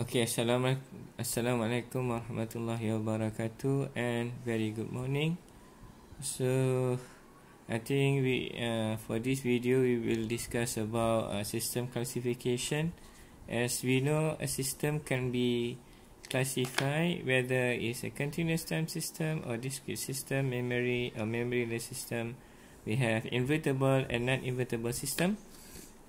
Okay, assalamualaikum, assalamualaikum warahmatullahi wabarakatuh and very good morning. So, I think we uh, for this video we will discuss about uh, system classification. As we know, a system can be classified whether it's a continuous time system or discrete system, memory or memoryless system. We have invertible and non-invertible system.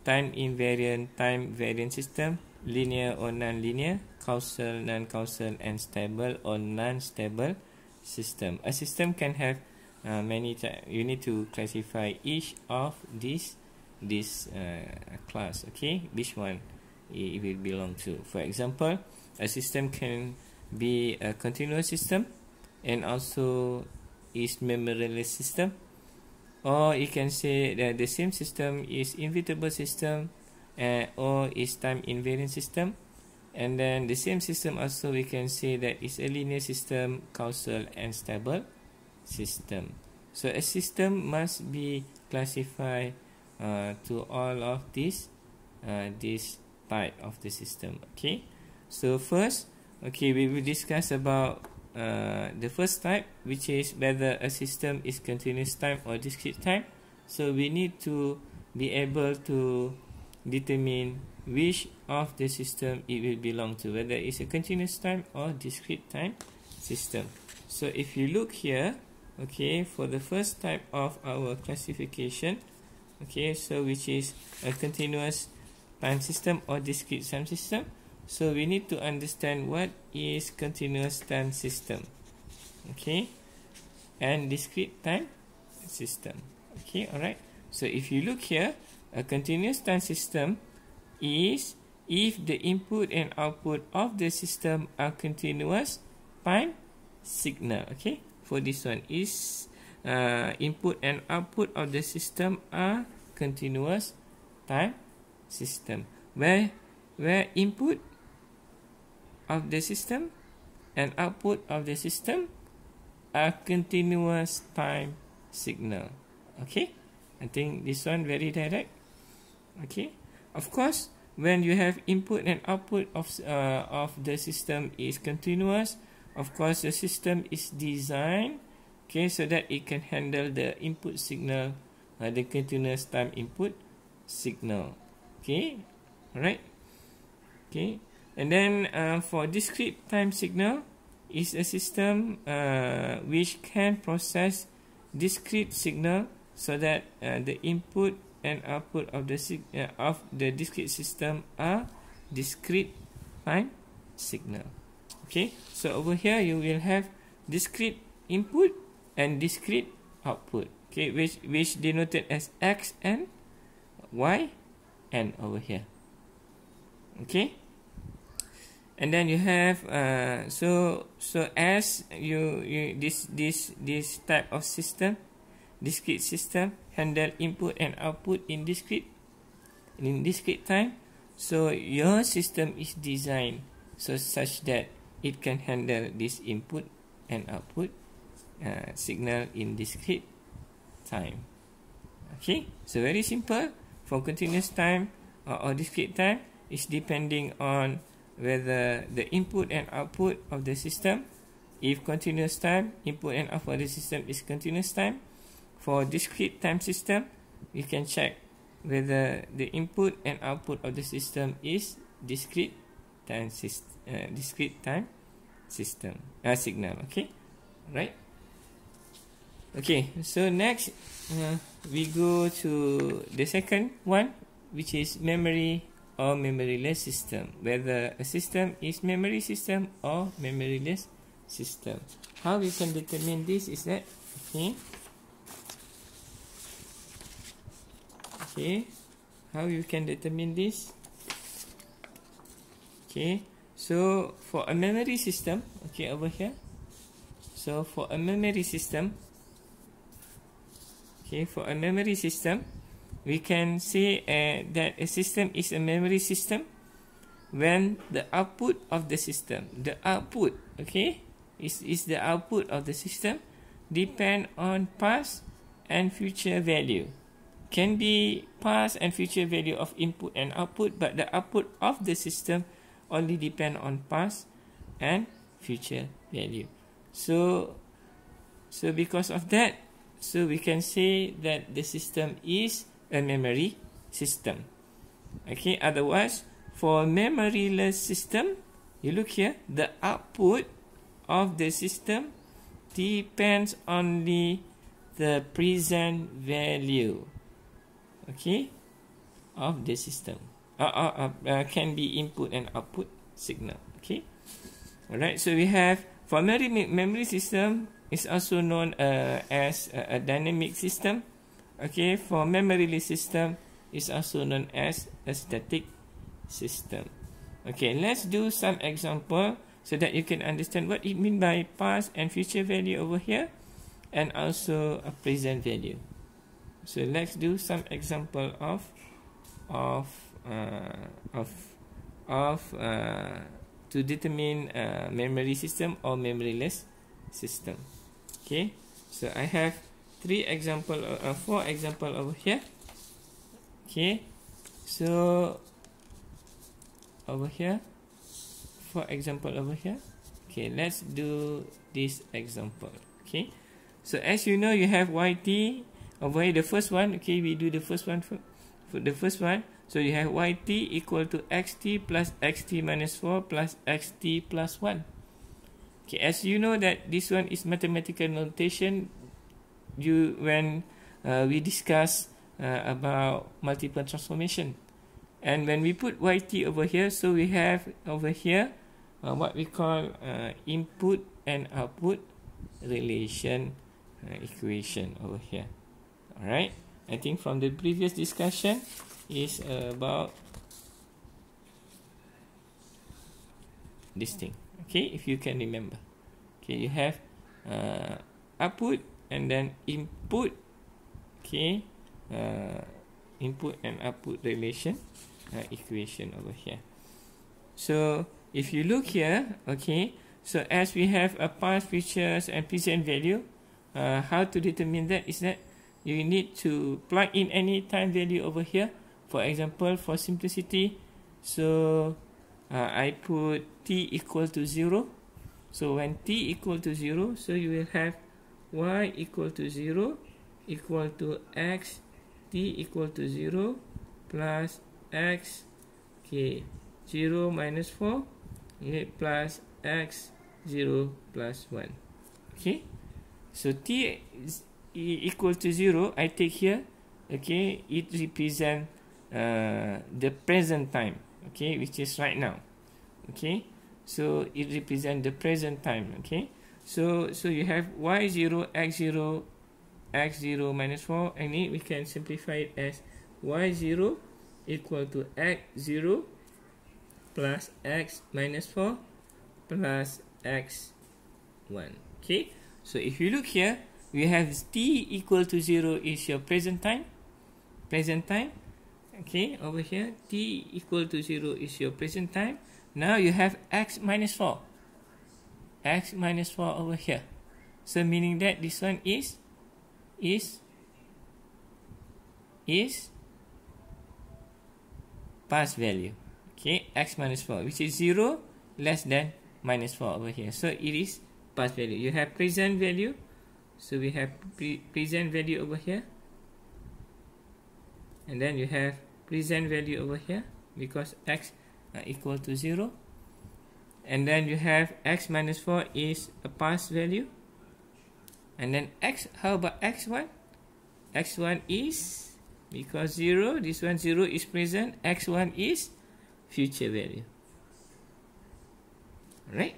time invariant, time variant system, linear or nonlinear, causal, non-causal, and stable or non-stable system. A system can have uh, many types. You need to classify each of these this uh, class. Okay, which one it will belong to. For example, a system can be a continuous system and also is memoryless system or you can say that the same system is invertible system and or is time invariant system and then the same system also we can say that is a linear system causal and stable system so a system must be classified uh, to all of these uh, this type of the system okay so first okay we will discuss about uh, the first type, which is whether a system is continuous time or discrete time. So we need to be able to determine which of the system it will belong to, whether it's a continuous time or discrete time system. So if you look here, okay, for the first type of our classification, okay, so which is a continuous time system or discrete time system, So we need to understand what is continuous time system. Okay. And discrete time system. Okay, alright. So if you look here, a continuous time system is if the input and output of the system are continuous time signal. Okay, for this one is uh, input and output of the system are continuous time system where where input of the system and output of the system are continuous time signal. Okay? I think this one very direct. Okay? Of course, when you have input and output of, uh, of the system is continuous, of course, the system is designed okay, so that it can handle the input signal, uh, the continuous time input signal. Okay? Alright? Okay? and then uh, for discrete time signal is a system uh, which can process discrete signal so that uh, the input and output of the uh, of the discrete system are discrete time signal okay so over here you will have discrete input and discrete output okay which which denoted as x and y and over here okay and then you have uh, so so as you you this this this type of system discrete system handle input and output in discrete in discrete time so your system is designed so such that it can handle this input and output uh, signal in discrete time okay so very simple for continuous time or, or discrete time is depending on whether the input and output of the system if continuous time input and output of the system is continuous time for discrete time system we can check whether the input and output of the system is discrete time system uh, discrete time system uh, signal okay right okay so next uh, we go to the second one which is memory or memoryless system whether a system is memory system or memoryless system how we can determine this is that okay okay how you can determine this okay so for a memory system okay over here so for a memory system okay for a memory system we can say uh, that a system is a memory system when the output of the system the output okay is, is the output of the system depend on past and future value can be past and future value of input and output but the output of the system only depend on past and future value so so because of that so we can say that the system is uh, memory system. Okay, otherwise, for memoryless system, you look here, the output of the system depends only the present value, okay, of the system. Uh, uh, uh, uh, can be input and output signal, okay. Alright, so we have, for memory, memory system, is also known uh, as a, a dynamic system, Okay, for memory leaf system is also known as a static system. Okay, let's do some example so that you can understand what it mean by past and future value over here and also a present value. So let's do some example of of uh, of of uh, to determine uh, memory system or memoryless system. Okay, so I have three example uh, four example over here okay so over here for example over here okay let's do this example okay so as you know you have yt over here the first one okay we do the first one for, for the first one so you have yt equal to xt plus xt minus 4 plus xt plus 1 okay as you know that this one is mathematical notation you when uh, we discuss uh, about multiple transformation. And when we put yt over here, so we have over here uh, what we call uh, input and output relation uh, equation over here. Alright, I think from the previous discussion is about this thing. Okay, if you can remember. Okay, you have uh, output and then input okay uh, input and output relation uh, equation over here so if you look here okay so as we have a past features and present value uh, how to determine that is that you need to plug in any time value over here for example for simplicity so uh, I put t equal to 0 so when t equal to 0 so you will have y equal to 0 equal to x t equal to 0 plus x k 0 minus 4 okay, plus x 0 plus 1 okay so t is equal to 0 I take here okay it represents uh, the present time okay which is right now okay so it represents the present time okay so, so you have y0, x0, x0 minus 4 and We can simplify it as y0 equal to x0 plus x minus 4 plus x1. Okay, so if you look here, we have t equal to 0 is your present time. Present time. Okay, over here, t equal to 0 is your present time. Now you have x minus 4 x minus 4 over here. So meaning that this one is, is, is past value. Okay, x minus 4, which is 0 less than minus 4 over here. So it is past value. You have present value. So we have pre present value over here. And then you have present value over here because x uh, equal to 0 and then you have x minus 4 is a past value and then x how about x1 x1 is because 0 this one 0 is present x1 is future value right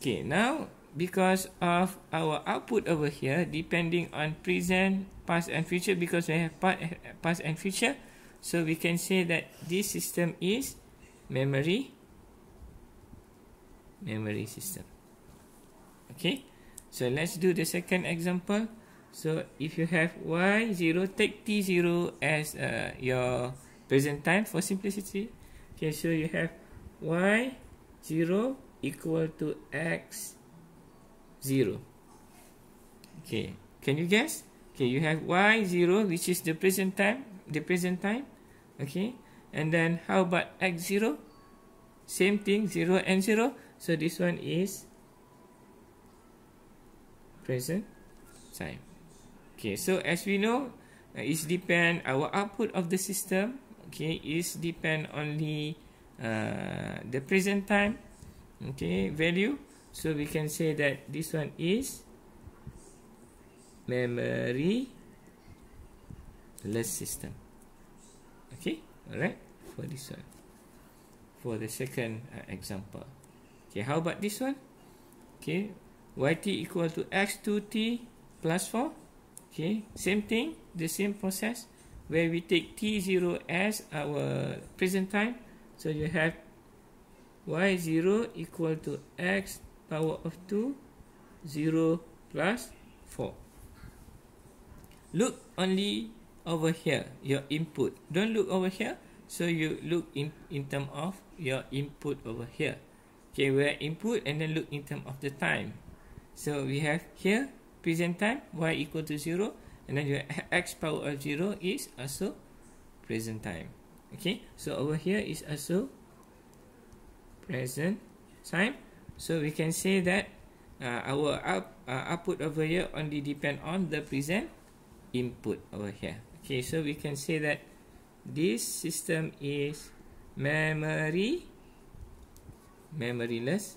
okay now because of our output over here depending on present past and future because we have past and future so we can say that this system is memory memory system. Okay, so let's do the second example. So if you have y zero, take t zero as uh, your present time for simplicity. Okay, so you have y zero equal to x zero. Okay, can you guess? Okay, you have y zero, which is the present time. The present time. Okay, and then how about x zero? Same thing, zero and zero. So this one is present time. Okay, so as we know, uh, it depend our output of the system. Okay, is depend only uh, the present time. Okay, value. So we can say that this one is memory less system. Okay, alright for this one for the second uh, example. Okay, how about this one? Okay, yt equal to x2t plus 4. Okay, same thing, the same process where we take t0 as our present time. So you have y0 equal to x power of 2, 0 plus 4. Look only over here, your input. Don't look over here. So you look in, in terms of your input over here. Okay, we are input and then look in terms of the time. So we have here present time y equal to 0 and then your x power of 0 is also present time. Okay, so over here is also present time. So we can say that uh, our up, uh, output over here only depend on the present input over here. Okay, so we can say that this system is memory memoryless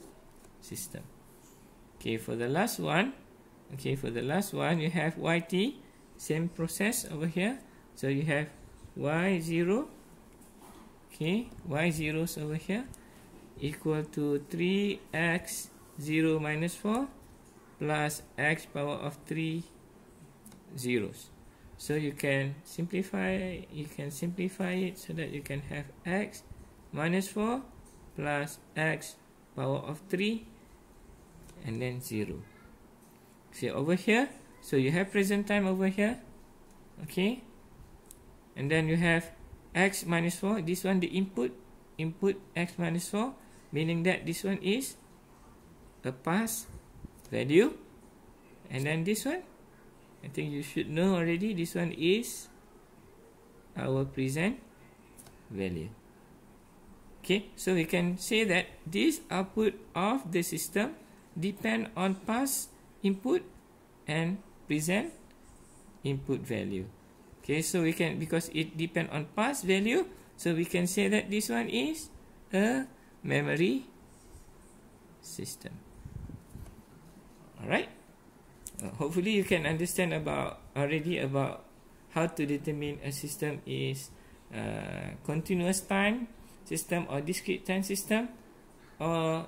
system. Okay, for the last one, okay, for the last one, you have yt, same process over here. So you have y0, okay, y is over here equal to 3x 0 minus 4 plus x power of 3 zeros. So you can simplify, you can simplify it so that you can have x minus 4 plus x power of 3 and then 0. See over here, so you have present time over here, okay? And then you have x minus 4, this one the input, input x minus 4, meaning that this one is a past value. And then this one, I think you should know already, this one is our present value. okay so we can say that this output of the system depend on past input and present input value okay so we can because it depend on past value so we can say that this one is a memory system all right uh, hopefully you can understand about already about how to determine a system is uh, continuous time system or discrete time system or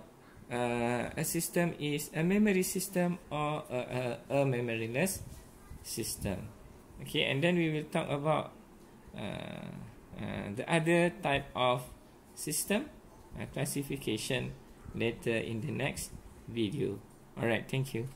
uh, a system is a memory system or a, a, a memoryless system okay and then we will talk about uh, uh, the other type of system uh, classification later in the next video alright thank you